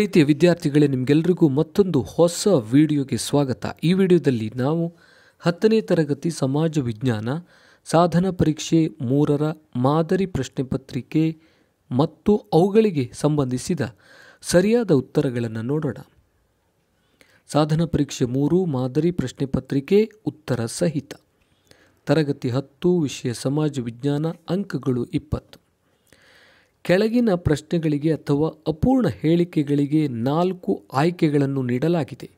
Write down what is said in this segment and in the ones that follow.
ಪ್ರೀತಿಯ ವಿದ್ಯಾರ್ಥಿಗಳೇ ನಿಮಗೆಲ್ಲರಿಗೂ ಮತ್ತೊಂದು ಹೊಸ ವಿಡಿಯೋಗೆ ಸ್ವಾಗತ ಈ ವಿಡಿಯೋದಲ್ಲಿ ನಾವು ಹತ್ತನೇ ತರಗತಿ ಸಮಾಜ ವಿಜ್ಞಾನ ಸಾಧನ ಪರೀಕ್ಷೆ ಮೂರರ ಮಾದರಿ ಪ್ರಶ್ನೆ ಪತ್ರಿಕೆ ಮತ್ತು ಅವುಗಳಿಗೆ ಸಂಬಂಧಿಸಿದ ಸರಿಯಾದ ಉತ್ತರಗಳನ್ನು ನೋಡೋಣ ಸಾಧನ ಪರೀಕ್ಷೆ ಮೂರು ಮಾದರಿ ಪ್ರಶ್ನೆ ಪತ್ರಿಕೆ ಉತ್ತರ ಸಹಿತ ತರಗತಿ ಹತ್ತು ವಿಷಯ ಸಮಾಜ ವಿಜ್ಞಾನ ಅಂಕಗಳು ಇಪ್ಪತ್ತು ಕೆಳಗಿನ ಪ್ರಶ್ನೆಗಳಿಗೆ ಅಥವಾ ಅಪೂರ್ಣ ಹೇಳಿಕೆಗಳಿಗೆ ನಾಲ್ಕು ಆಯ್ಕೆಗಳನ್ನು ನೀಡಲಾಗಿದೆ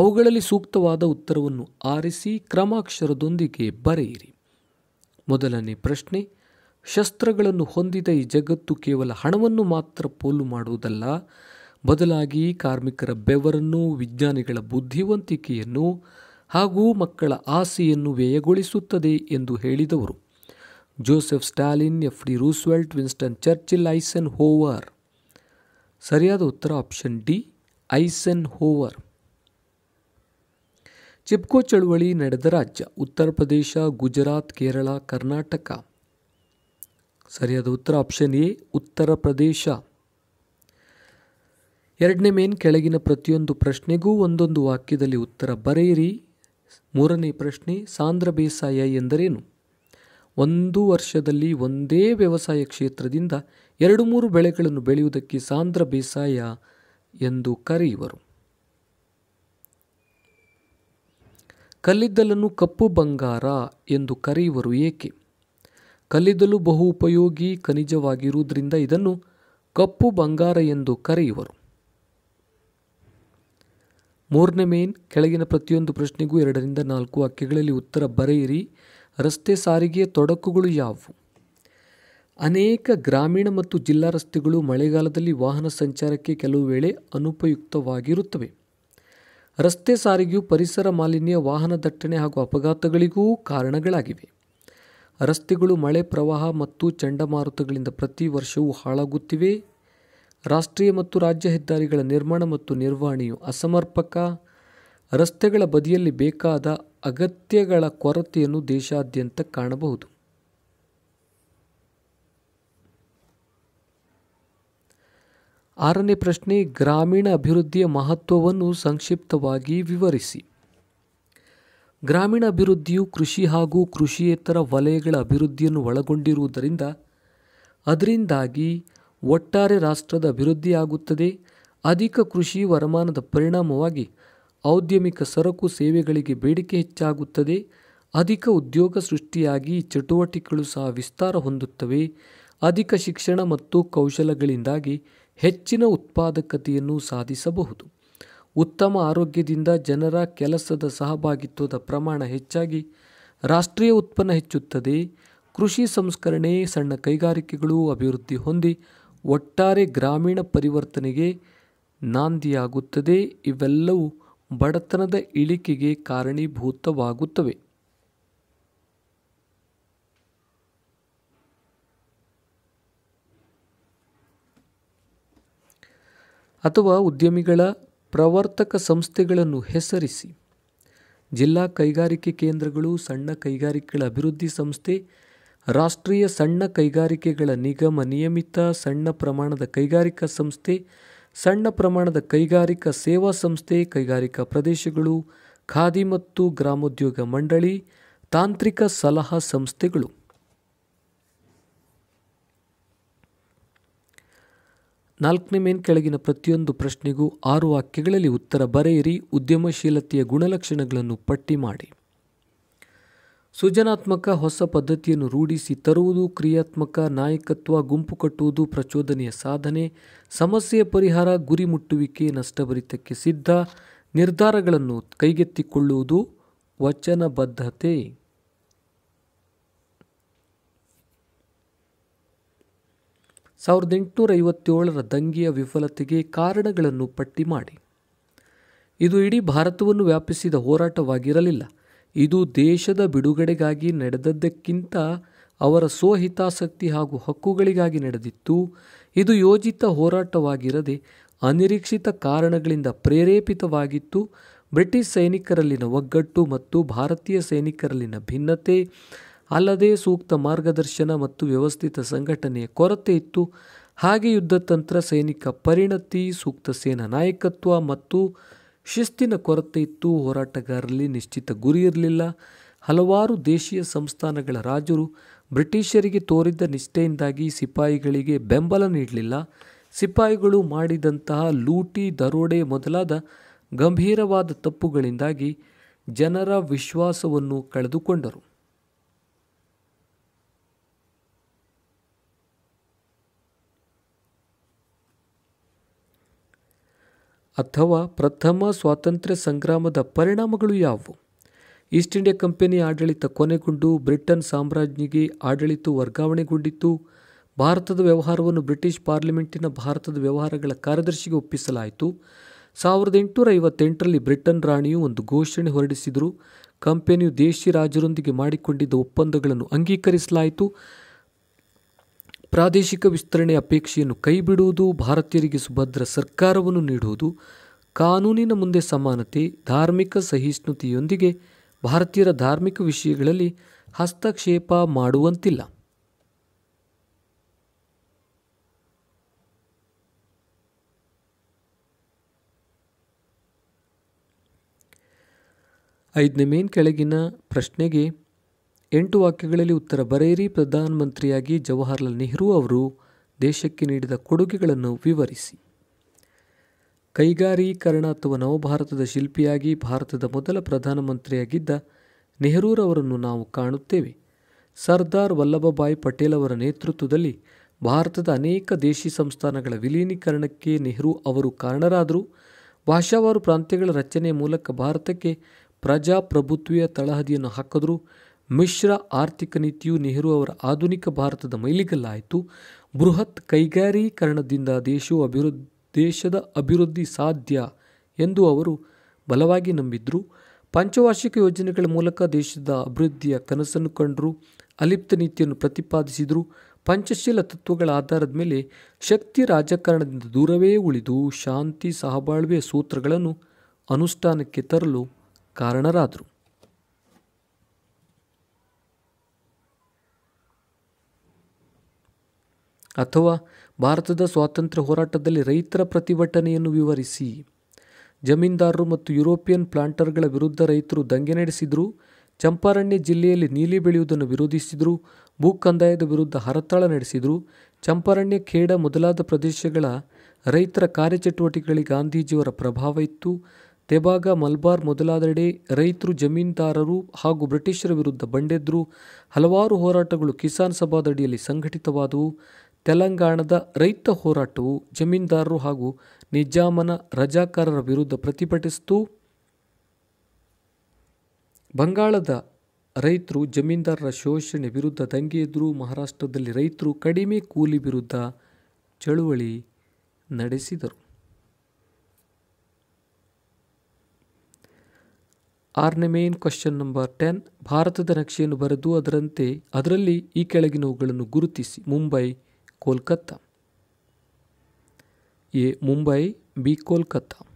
ಅವುಗಳಲ್ಲಿ ಸೂಕ್ತವಾದ ಉತ್ತರವನ್ನು ಆರಿಸಿ ಕ್ರಮಾಕ್ಷರದೊಂದಿಗೆ ಬರೆಯಿರಿ ಮೊದಲನೇ ಪ್ರಶ್ನೆ ಶಸ್ತ್ರಗಳನ್ನು ಹೊಂದಿದ ಈ ಜಗತ್ತು ಕೇವಲ ಹಣವನ್ನು ಮಾತ್ರ ಪೋಲು ಮಾಡುವುದಲ್ಲ ಬದಲಾಗಿ ಕಾರ್ಮಿಕರ ಬೆವರನ್ನು ವಿಜ್ಞಾನಿಗಳ ಬುದ್ಧಿವಂತಿಕೆಯನ್ನು ಹಾಗೂ ಮಕ್ಕಳ ಆಸೆಯನ್ನು ವ್ಯಯಗೊಳಿಸುತ್ತದೆ ಎಂದು ಹೇಳಿದವರು Joseph Stalin F D Roosevelt Winston Churchill Eisenhower ಸರಿಯಾದ ಉತ್ತರ option D Eisenhower Chipko ಚಳುವಳಿ ನಡೆದ ರಾಜ್ಯ ಉತ್ತರ ಪ್ರದೇಶ ಗುಜರಾತ್ ಕೇರಳ ಕರ್ನಾಟಕ ಸರಿಯಾದ ಉತ್ತರ ಆಪ್ಷನ್ ಎ ಉತ್ತರ ಪ್ರದೇಶ ಎರಡನೇ ಮೇನ್ ಕೆಳಗಿನ ಪ್ರತಿಯೊಂದು ಪ್ರಶ್ನೆಗೂ ಒಂದೊಂದು ವಾಕ್ಯದಲ್ಲಿ ಉತ್ತರ ಬರೆಯಿರಿ ಮೂರನೇ ಪ್ರಶ್ನೆ ಸಾಂದ್ರ ಬೇಸಾಯ ಎಂದರೇನು ಒಂದು ವರ್ಷದಲ್ಲಿ ಒಂದೇ ವ್ಯವಸಾಯ ಕ್ಷೇತ್ರದಿಂದ ಎರಡು ಮೂರು ಬೆಳೆಗಳನ್ನು ಬೆಳೆಯುವುದಕ್ಕೆ ಸಾಂದ್ರ ಬೇಸಾಯ ಎಂದು ಕರೆಯುವರು ಕಲ್ಲಿದ್ದಲನ್ನು ಕಪ್ಪು ಬಂಗಾರ ಎಂದು ಕರೆಯುವರು ಏಕೆ ಕಲ್ಲಿದ್ದಲು ಬಹು ಉಪಯೋಗಿ ಖನಿಜವಾಗಿರುವುದರಿಂದ ಇದನ್ನು ಕಪ್ಪು ಬಂಗಾರ ಎಂದು ಕರೆಯುವರು ಮೂರನೇ ಮೇನ್ ಕೆಳಗಿನ ಪ್ರತಿಯೊಂದು ಪ್ರಶ್ನೆಗೂ ಎರಡರಿಂದ ನಾಲ್ಕು ಅಕ್ಕಿಗಳಲ್ಲಿ ಉತ್ತರ ಬರೆಯಿರಿ ರಸ್ತೆ ಸಾರಿಗೆಯ ತೊಡಕುಗಳು ಯಾವುವು ಅನೇಕ ಗ್ರಾಮೀಣ ಮತ್ತು ಜಿಲ್ಲಾ ರಸ್ತೆಗಳು ಮಳೆಗಾಲದಲ್ಲಿ ವಾಹನ ಸಂಚಾರಕ್ಕೆ ಕೆಲವು ವೇಳೆ ಅನುಪಯುಕ್ತವಾಗಿರುತ್ತವೆ ರಸ್ತೆ ಸಾರಿಗೆಯು ಪರಿಸರ ಮಾಲಿನ್ಯ ವಾಹನ ದಟ್ಟಣೆ ಹಾಗೂ ಅಪಘಾತಗಳಿಗೂ ಕಾರಣಗಳಾಗಿವೆ ರಸ್ತೆಗಳು ಮಳೆ ಪ್ರವಾಹ ಮತ್ತು ಚಂಡಮಾರುತಗಳಿಂದ ಪ್ರತಿ ವರ್ಷವೂ ಹಾಳಾಗುತ್ತಿವೆ ರಾಷ್ಟ್ರೀಯ ಮತ್ತು ರಾಜ್ಯ ಹೆದ್ದಾರಿಗಳ ನಿರ್ಮಾಣ ಮತ್ತು ನಿರ್ವಹಣೆಯು ಅಸಮರ್ಪಕ ರಸ್ತೆಗಳ ಬದಿಯಲ್ಲಿ ಬೇಕಾದ ಅಗತ್ಯಗಳ ಕೊರತೆಯನ್ನು ದೇಶಾದ್ಯಂತ ಕಾಣಬಹುದು ಆರನೇ ಪ್ರಶ್ನೆ ಗ್ರಾಮೀಣ ಅಭಿವೃದ್ಧಿಯ ಮಹತ್ವವನ್ನು ಸಂಕ್ಷಿಪ್ತವಾಗಿ ವಿವರಿಸಿ ಗ್ರಾಮೀಣ ಅಭಿವೃದ್ಧಿಯು ಕೃಷಿ ಹಾಗೂ ಕೃಷಿಯೇತರ ವಲಯಗಳ ಅಭಿವೃದ್ಧಿಯನ್ನು ಒಳಗೊಂಡಿರುವುದರಿಂದ ಅದರಿಂದಾಗಿ ಒಟ್ಟಾರೆ ರಾಷ್ಟ್ರದ ಅಭಿವೃದ್ಧಿಯಾಗುತ್ತದೆ ಅಧಿಕ ಕೃಷಿ ವರಮಾನದ ಪರಿಣಾಮವಾಗಿ ಔದ್ಯಮಿಕ ಸರಕು ಸೇವೆಗಳಿಗೆ ಬೇಡಿಕೆ ಹೆಚ್ಚಾಗುತ್ತದೆ ಅಧಿಕ ಉದ್ಯೋಗ ಸೃಷ್ಟಿಯಾಗಿ ಚಟುವಟಿಕೆಗಳು ಸಹ ವಿಸ್ತಾರ ಹೊಂದುತ್ತವೆ ಅಧಿಕ ಶಿಕ್ಷಣ ಮತ್ತು ಕೌಶಲಗಳಿಂದಾಗಿ ಹೆಚ್ಚಿನ ಉತ್ಪಾದಕತೆಯನ್ನು ಸಾಧಿಸಬಹುದು ಉತ್ತಮ ಆರೋಗ್ಯದಿಂದ ಜನರ ಕೆಲಸದ ಸಹಭಾಗಿತ್ವದ ಪ್ರಮಾಣ ಹೆಚ್ಚಾಗಿ ರಾಷ್ಟ್ರೀಯ ಉತ್ಪನ್ನ ಹೆಚ್ಚುತ್ತದೆ ಕೃಷಿ ಸಂಸ್ಕರಣೆ ಸಣ್ಣ ಕೈಗಾರಿಕೆಗಳು ಅಭಿವೃದ್ಧಿ ಹೊಂದಿ ಒಟ್ಟಾರೆ ಗ್ರಾಮೀಣ ಪರಿವರ್ತನೆಗೆ ನಾಂದಿಯಾಗುತ್ತದೆ ಇವೆಲ್ಲವೂ ಬಡತನದ ಇಳಿಕೆಗೆ ಕಾರಣೀಭೂತವಾಗುತ್ತವೆ ಅಥವಾ ಉದ್ಯಮಿಗಳ ಪ್ರವರ್ತಕ ಸಂಸ್ಥೆಗಳನ್ನು ಹೆಸರಿಸಿ ಜಿಲ್ಲಾ ಕೈಗಾರಿಕೆ ಕೇಂದ್ರಗಳು ಸಣ್ಣ ಕೈಗಾರಿಕೆಗಳ ಅಭಿವೃದ್ಧಿ ಸಂಸ್ಥೆ ರಾಷ್ಟ್ರೀಯ ಸಣ್ಣ ಕೈಗಾರಿಕೆಗಳ ನಿಗಮ ನಿಯಮಿತ ಸಣ್ಣ ಪ್ರಮಾಣದ ಕೈಗಾರಿಕಾ ಸಂಸ್ಥೆ ಸಣ್ಣ ಪ್ರಮಾಣದ ಕೈಗಾರಿಕಾ ಸೇವಾ ಸಂಸ್ಥೆ ಕೈಗಾರಿಕಾ ಪ್ರದೇಶಗಳು ಖಾದಿ ಮತ್ತು ಗ್ರಾಮೋದ್ಯೋಗ ಮಂಡಳಿ ತಾಂತ್ರಿಕ ಸಲಹಾ ಸಂಸ್ಥೆಗಳು ನಾಲ್ಕನೇ ಮೇನ್ ಕೆಳಗಿನ ಪ್ರತಿಯೊಂದು ಪ್ರಶ್ನೆಗೂ ಆರು ವಾಕ್ಯಗಳಲ್ಲಿ ಉತ್ತರ ಬರೆಯಿರಿ ಉದ್ಯಮಶೀಲತೆಯ ಗುಣಲಕ್ಷಣಗಳನ್ನು ಪಟ್ಟಿ ಮಾಡಿ ಸೃಜನಾತ್ಮಕ ಹೊಸ ಪದ್ಧತಿಯನ್ನು ರೂಢಿಸಿ ತರುವುದು ಕ್ರಿಯಾತ್ಮಕ ನಾಯಕತ್ವ ಗುಂಪು ಕಟ್ಟುವುದು ಪ್ರಚೋದನೆಯ ಸಾಧನೆ ಸಮಸ್ಯೆ ಪರಿಹಾರ ಗುರಿ ಮುಟ್ಟುವಿಕೆ ನಷ್ಟಭರಿತಕ್ಕೆ ಸಿದ್ಧ ನಿರ್ಧಾರಗಳನ್ನು ಕೈಗೆತ್ತಿಕೊಳ್ಳುವುದು ವಚನಬದ್ಧತೆ ಸಾವಿರದ ಎಂಟುನೂರ ಐವತ್ತೇಳರ ದಂಗೆಯ ವಿಫಲತೆಗೆ ಕಾರಣಗಳನ್ನು ಪಟ್ಟಿ ಮಾಡಿ ಇದು ಇಡೀ ಭಾರತವನ್ನು ವ್ಯಾಪಿಸಿದ ಹೋರಾಟವಾಗಿರಲಿಲ್ಲ ಇದು ದೇಶದ ಬಿಡುಗಡೆಗಾಗಿ ನಡೆದದ್ದಕ್ಕಿಂತ ಅವರ ಸ್ವಹಿತಾಸಕ್ತಿ ಹಾಗೂ ಹಕ್ಕುಗಳಿಗಾಗಿ ನಡೆದಿತ್ತು ಇದು ಯೋಜಿತ ಹೋರಾಟವಾಗಿರದೆ ಅನಿರೀಕ್ಷಿತ ಕಾರಣಗಳಿಂದ ಪ್ರೇರೇಪಿತವಾಗಿತ್ತು ಬ್ರಿಟಿಷ್ ಸೈನಿಕರಲ್ಲಿನ ಒಗ್ಗಟ್ಟು ಮತ್ತು ಭಾರತೀಯ ಸೈನಿಕರಲ್ಲಿನ ಭಿನ್ನತೆ ಅಲ್ಲದೆ ಸೂಕ್ತ ಮಾರ್ಗದರ್ಶನ ಮತ್ತು ವ್ಯವಸ್ಥಿತ ಸಂಘಟನೆಯ ಕೊರತೆ ಇತ್ತು ಹಾಗೆ ಯುದ್ಧತಂತ್ರ ಸೈನಿಕ ಪರಿಣತಿ ಸೂಕ್ತ ಸೇನಾ ನಾಯಕತ್ವ ಮತ್ತು ಶಿಸ್ತಿನ ಕೊರತೆ ಇತ್ತು ಹೋರಾಟಗಾರರಲ್ಲಿ ನಿಶ್ಚಿತ ಗುರಿ ಇರಲಿಲ್ಲ ಹಲವಾರು ದೇಶೀಯ ಸಂಸ್ಥಾನಗಳ ರಾಜರು ಬ್ರಿಟಿಷರಿಗೆ ತೋರಿದ್ದ ನಿಷ್ಠೆಯಿಂದಾಗಿ ಸಿಪಾಯಿಗಳಿಗೆ ಬೆಂಬಲ ನೀಡಲಿಲ್ಲ ಸಿಪಾಯಿಗಳು ಮಾಡಿದಂತಹ ಲೂಟಿ ದರೋಡೆ ಮೊದಲಾದ ಗಂಭೀರವಾದ ತಪ್ಪುಗಳಿಂದಾಗಿ ಜನರ ವಿಶ್ವಾಸವನ್ನು ಕಳೆದುಕೊಂಡರು ಅಥವಾ ಪ್ರಥಮ ಸ್ವಾತಂತ್ರ್ಯ ಸಂಗ್ರಾಮದ ಪರಿಣಾಮಗಳು ಯಾವುವು ಈಸ್ಟ್ ಇಂಡಿಯಾ ಕಂಪನಿ ಆಡಳಿತ ಕೊನೆಗೊಂಡು ಬ್ರಿಟನ್ ಸಾಮ್ರಾಜ್ಞಿಗೆ ಆಡಳಿತ ವರ್ಗಾವಣೆಗೊಂಡಿತು ಭಾರತದ ವ್ಯವಹಾರವನ್ನು ಬ್ರಿಟಿಷ್ ಪಾರ್ಲಿಮೆಂಟಿನ ಭಾರತದ ವ್ಯವಹಾರಗಳ ಕಾರ್ಯದರ್ಶಿಗೆ ಒಪ್ಪಿಸಲಾಯಿತು ಸಾವಿರದ ಎಂಟುನೂರ ಐವತ್ತೆಂಟರಲ್ಲಿ ಬ್ರಿಟನ್ ರಾಣಿಯು ಒಂದು ಘೋಷಣೆ ಹೊರಡಿಸಿದರು ಕಂಪನಿಯು ದೇಶಿ ರಾಜರೊಂದಿಗೆ ಮಾಡಿಕೊಂಡಿದ್ದ ಒಪ್ಪಂದಗಳನ್ನು ಅಂಗೀಕರಿಸಲಾಯಿತು ಪ್ರಾದೇಶಿಕ ವಿಸ್ತರಣೆ ಅಪೇಕ್ಷೆಯನ್ನು ಕೈಬಿಡುವುದು ಭಾರತೀಯರಿಗೆ ಸುಭದ್ರ ಸರ್ಕಾರವನ್ನು ನೀಡುವುದು ಕಾನೂನಿನ ಮುಂದೆ ಸಮಾನತೆ ಧಾರ್ಮಿಕ ಸಹಿಷ್ಣುತೆಯೊಂದಿಗೆ ಭಾರತೀಯರ ಧಾರ್ಮಿಕ ವಿಷಯಗಳಲ್ಲಿ ಹಸ್ತಕ್ಷೇಪ ಮಾಡುವಂತಿಲ್ಲ ಐದನೇ ಮೇನ್ ಕೆಳಗಿನ ಪ್ರಶ್ನೆಗೆ ಎಂಟು ವಾಕ್ಯಗಳಲ್ಲಿ ಉತ್ತರ ಬರೆಯಿರಿ ಪ್ರಧಾನಮಂತ್ರಿಯಾಗಿ ಜವಾಹರ್ಲಾಲ್ ನೆಹರು ಅವರು ದೇಶಕ್ಕೆ ನೀಡಿದ ಕೊಡುಗೆಗಳನ್ನು ವಿವರಿಸಿ ಕೈಗಾರೀಕರಣ ಅಥವಾ ನವಭಾರತದ ಶಿಲ್ಪಿಯಾಗಿ ಭಾರತದ ಮೊದಲ ಪ್ರಧಾನಮಂತ್ರಿಯಾಗಿದ್ದ ನೆಹರೂರವರನ್ನು ನಾವು ಕಾಣುತ್ತೇವೆ ಸರ್ದಾರ್ ವಲ್ಲಭಭಾಯಿ ಪಟೇಲ್ ಅವರ ನೇತೃತ್ವದಲ್ಲಿ ಭಾರತದ ಅನೇಕ ದೇಶಿ ಸಂಸ್ಥಾನಗಳ ವಿಲೀನೀಕರಣಕ್ಕೆ ನೆಹರು ಅವರು ಕಾರಣರಾದರು ಭಾಷಾವಾರು ಪ್ರಾಂತ್ಯಗಳ ರಚನೆಯ ಮೂಲಕ ಭಾರತಕ್ಕೆ ಪ್ರಜಾಪ್ರಭುತ್ವೀಯ ತಳಹದಿಯನ್ನು ಹಾಕಿದ್ರು ಮಿಶ್ರ ಆರ್ಥಿಕ ನೀತಿಯು ನೆಹರು ಅವರ ಆಧುನಿಕ ಭಾರತದ ಮೈಲಿಗಲ್ಲಾಯಿತು ಬೃಹತ್ ಕೈಗಾರೀಕರಣದಿಂದ ದೇಶವು ಅಭಿವೃದ್ಧಿ ದೇಶದ ಅಭಿವೃದ್ಧಿ ಸಾಧ್ಯ ಎಂದು ಅವರು ಬಲವಾಗಿ ನಂಬಿದ್ರು ಪಂಚವಾರ್ಷಿಕ ಯೋಜನೆಗಳ ಮೂಲಕ ದೇಶದ ಅಭಿವೃದ್ಧಿಯ ಕನಸನ್ನು ಕಂಡರು ಅಲಿಪ್ತ ನೀತಿಯನ್ನು ಪ್ರತಿಪಾದಿಸಿದರು ಪಂಚಶೀಲ ತತ್ವಗಳ ಆಧಾರದ ಮೇಲೆ ಶಕ್ತಿ ರಾಜಕಾರಣದಿಂದ ದೂರವೇ ಉಳಿದು ಶಾಂತಿ ಸಹಬಾಳ್ವೆಯ ಸೂತ್ರಗಳನ್ನು ಅನುಷ್ಠಾನಕ್ಕೆ ತರಲು ಕಾರಣರಾದರು ಅಥವಾ ಭಾರತದ ಸ್ವಾತಂತ್ರ್ಯ ಹೋರಾಟದಲ್ಲಿ ರೈತರ ಪ್ರತಿಭಟನೆಯನ್ನು ವಿವರಿಸಿ ಜಮೀನ್ದಾರರು ಮತ್ತು ಯುರೋಪಿಯನ್ ಪ್ಲಾಂಟರ್ಗಳ ವಿರುದ್ಧ ರೈತರು ದಂಗೆ ನಡೆಸಿದರು ಚಂಪಾರಣ್ಯ ಜಿಲ್ಲೆಯಲ್ಲಿ ನೀಲಿ ಬೆಳೆಯುವುದನ್ನು ವಿರೋಧಿಸಿದರು ಭೂ ಕಂದಾಯದ ವಿರುದ್ಧ ಹರತಾಳ ನಡೆಸಿದರು ಚಂಪಾರಣ್ಯ ಖೇಡ ಮೊದಲಾದ ಪ್ರದೇಶಗಳ ರೈತರ ಕಾರ್ಯಚಟುವಟಿಕೆಗಳಿಗೆ ಗಾಂಧೀಜಿಯವರ ಪ್ರಭಾವ ಇತ್ತು ತೆಬಾಗ ಮಲ್ಬಾರ್ ಮೊದಲಾದೆಡೆ ರೈತರು ಜಮೀನ್ದಾರರು ಹಾಗೂ ಬ್ರಿಟಿಷರ ವಿರುದ್ಧ ಬಂಡೆದ್ರು ಹಲವಾರು ಹೋರಾಟಗಳು ಕಿಸಾನ್ ಸಭಾದಡಿಯಲ್ಲಿ ಸಂಘಟಿತವಾದವು ತೆಲಂಗಾಣದ ರೈತ ಹೋರಾಟವು ಜಮೀನ್ದಾರರು ಹಾಗೂ ನಿಜಾಮನ ರಜಾಕಾರರ ವಿರುದ್ಧ ಪ್ರತಿಭಟಿಸಿತು ಬಂಗಾಳದ ರೈತರು ಜಮೀನ್ದಾರರ ಶೋಷಣೆ ವಿರುದ್ಧ ದಂಗೆ ಮಹಾರಾಷ್ಟ್ರದಲ್ಲಿ ರೈತರು ಕಡಿಮೆ ಕೂಲಿ ವಿರುದ್ಧ ಚಳುವಳಿ ನಡೆಸಿದರು ಆರನೇ ಮೇನ್ ಕ್ವಶನ್ ನಂಬರ್ ಟೆನ್ ಭಾರತದ ನಕ್ಷೆಯನ್ನು ಬರೆದು ಅದರಂತೆ ಅದರಲ್ಲಿ ಈ ಕೆಳಗಿನವುಗಳನ್ನು ಗುರುತಿಸಿ ಮುಂಬೈ कोलकाता ये मुंबई बी कोलकाता